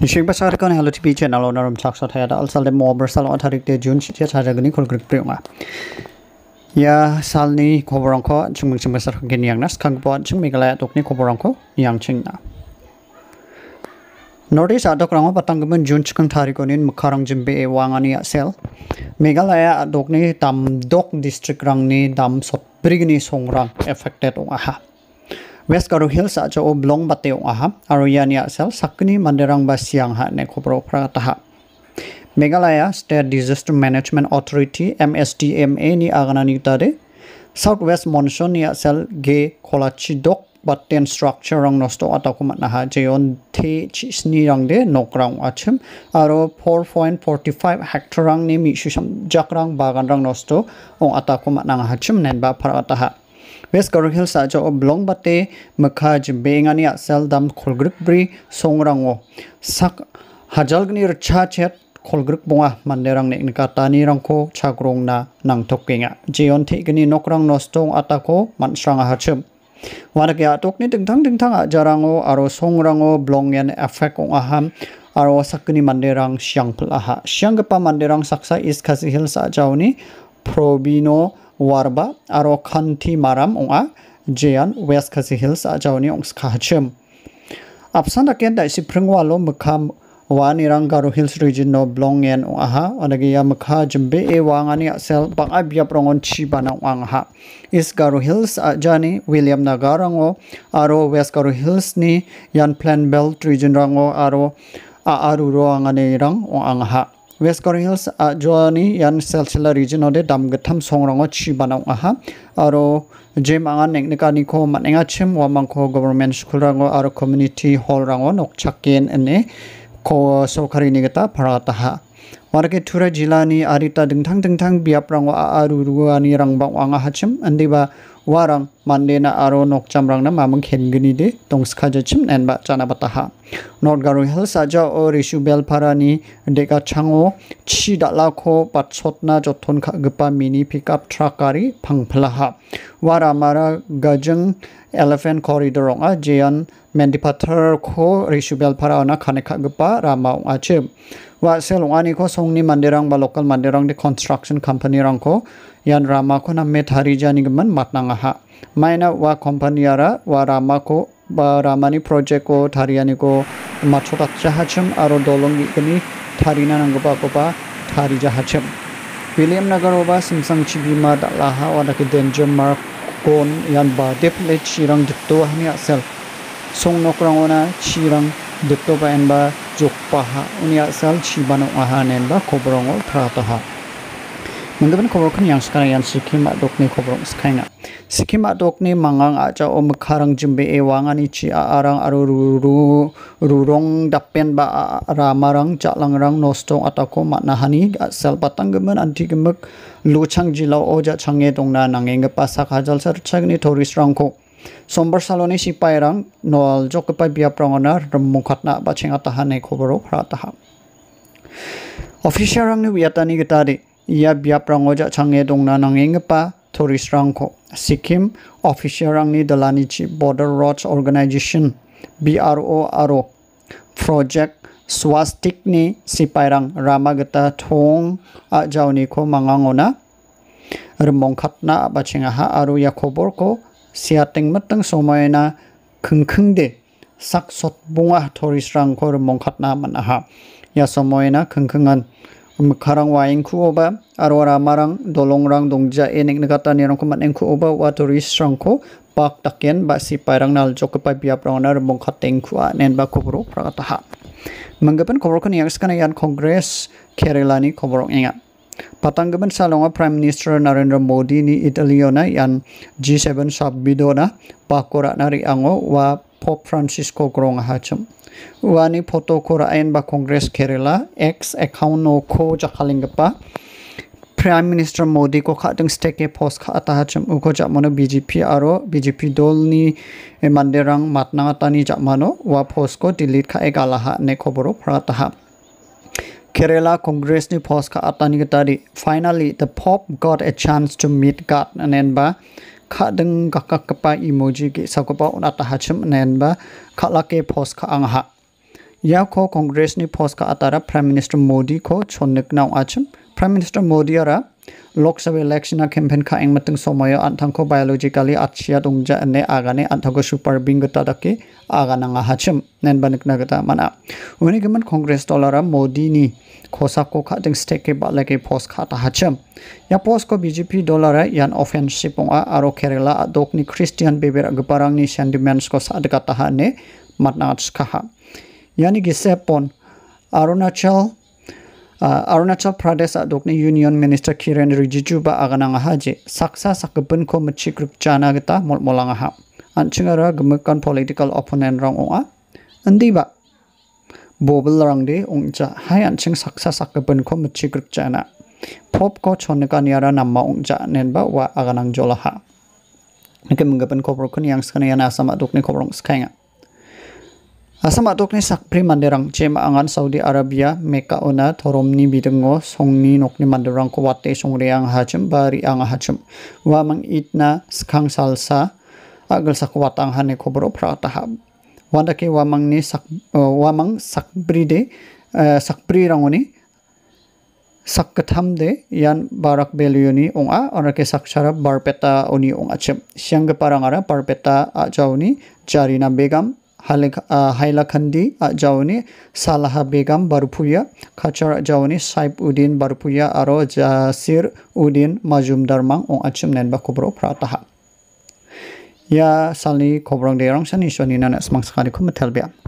Nishing pasar kan yang lebih channel owner um cak sot hayat al salde mau bersal on tarik de jun cia cara gini kol grek Ya sal ni koborong ko cuma cuma pasar gini yang nas kang kan buat cuma mikalaya tuk ni koborong ko yang cing na. Nordis adok rango patang gemen jun cikang tarikonin mekarang jembe wangani sel. Meghalaya adok ni tam dok District rang ni tam sot brigni songrang affected orang. aha. West Garo Hills a cho oblong bateong aha aro yani asal sakni manderang ba siang ha ne khopro phra ta ha Meghalaya State Disaster Management Authority MSDMA ni agana ni ta de South West Monsoon ni asal ge kholachi dok batten structure rang nosto atakumat na ha jeon the chisni rang de nokrang achim aro 4.45 hectare rang ni mi shusam jakrang bagan rang nosto ong atakumat na ha chim nen ba phara ta ha West Garang Hills sa jo oblong bate makaj a sel dam kolgruk bri songrango sak hajal gni rcha chet kolgruk bonga manderang ne nek katani rangko nang nangthokenga jeon gni nokrang nostong atako mansranga hachum wanak ya tokni dingthang dingthang jarango aro songrango yan effect ong aham aro sakni manderang siang pulaha siang gepa manderang saksa is khasi hills jauni probino warba aro kanti maram onga jian west khasi hills a jawni ongs khachim apsan kenda dai si phrengwa lo mukham wani ranggaro hills region no blong en aha onagi ya mukha jimbe e wangani sel bang abya prongon chi bana wang ha is garo hills jani william nagarango aro west garo hills ni yan plan belt region rango aro a aru ro angane rang ang ha West Kore Hills Joani Yan c e l c h e l a region ode dam g a t a m songrongo chi banau aha aro jem anga neknika ni ko manenga chim w a m a n ko government school rango aro community hall rango nokchaken ane ko sokari ni gata p a r a t a ha warke t u r a jilani arita d i n g t a n g d i n g t a n g biap rango aruruani rangbang anga hachim andiba warang mandena aro nok mamang khen gini de tongskha ja chimnen ba chana bataha not garu hel saja o rishu bel pharani deka chango chi dala kho patshotna jothon kha gpa mini pickup truck ari phla ha wara gajeng elephant corridor ong a jian mendi pathar ko risubel para ona khane khagpa rama ong a chep wa sel ong ani ko songni mandirang ba local mandirang de construction company rang ko yan rama ko na me thari jani gman matnanga ha maina wa company ara wa rama ko ba ramani project ko thariani ko machota chahachim aro dolongi kini tharina nangpa ko pa thari jahachim William Nagarova simsangchi bima daklah wa dak danger mark kon yan ba deple chirang ditto hmi asel song nokrang ona chirang ditto ba en ba jokpa ha unia sal chibano ahanen ba khobrong thra ta ha Mungkin kan yang sekarang yang sikim adok ni kobrok sekaina. Sikim adok ni mangang aja om oh, karang jembe ewangan ichi arang aru ruru rurong dapen ba ramarang jaklang rang nostong atako nahani sel batang gemen anti gemek luchang jilau oja oh, change na nangeng pasak hajal sarchagni turis rangko. Sombar saloni si nol noal jokepai biap rangona remukatna baceng atahan ni kobrok rataham. Official rang nih wiatani di ia biaprango jachange dongna nangenggipa touristrangko Sikkim dalani dalanichi Border Roads Organization BRO aro Project Swastik ni Swastikni sipairang ramagata thong ajauniko mangangona remongkhatna abachingaha aru yakoborko siating matang somayna de sak sot bunga thorisrang kor mongkhatna manaha ya somayna khengkhengan karang waing ku oba arwara marang dolong rang dongja enek negata nerong kumat engku oba watori strong ko pak takian ba si pairang nal jokepa biap rangna rembong khateng ku nen ba kubro prakataha manggapan kobrokon yang sekana yan kongres kerelani kobrok ingat Patanggaban salonga Prime Minister Narendra Modi ni na yan G7 pak pakora nari ango wa Pope Francisco grong hachum. वानी photo को रायन बा Congress Kerala X account नो को जखालिंगपा prime minister Modi को खातिंग स्टेके पोस्ट खाता हचम उको जमानो बीजेपी आरो बीजेपी दोलनी मंदिरंग जब जमानो वा पोस्ट को डिलीट का एक आलाहा ने खबरो प्राता केरला कांग्रेस ने पोस्ट का आतानी के तारी finally the Pope got a chance to meet God नेन बा kha deng ka ka pa emoji ki sa ko pa on ata hachum nen ba kha la ke post kha ang ha या को कांग्रेस ने फोस का Atarra prime minister Modi को छोनक नाउ आचम prime minister modi ara lok sabha election campaign kha eng matung somoyo anthangko biologically atsia dongja ne agane anthangko super bing gata dake agana nga hachim nen banikna gata mana uni gaman congress dolara modi ni khosa ko kha ding stake ke bala ke post kha ta hachim ya post ko bjp dollara yan offensive a aro kerala adokni christian beber agparang ni sentiments ko sadka ta ne matna skaha yani gisepon arunachal Uh, Arunachal Pradesh adokne Union Minister Kiran Rijiju ba agana haji saksa sakeben ko grup jana geta mol molangaha. Ancingara gemekan political opponent rong onga. andi ba bobel rong de ongja hai ancing saksa sakeben ko grup jana. Pop ko choneka niara nama ongja nen ba wa aganang jolaha. Nike ko kobrokun yang sekena yana sama ko kobrong sekaya. Asam atokni sakpri manderangchi angan Saudi Arabia Mekkaona thoromni bidengo songni nokni manderangko wate songreang bari ba riang hachum wamang itna skang salsa agel sakwatang hane kobro pratahab wandake wamangni sak eh, wamang sakbride sakpri eh, rangoni sakkatamde yan barak belioni onga onake saksara barpeta oni ong achim siangga parangara barpeta ajauni jarina begam Uh, Hailakhandi uh, Jauni Salaha Begam Barpuya Khachar Jauni Saib Udin Barpuya Aro Jasir Udin Majumdar Mang Ong Achim Nenba Kubro Prataha Ya salni Kobrong derang sani shoni nanak semang sekali ku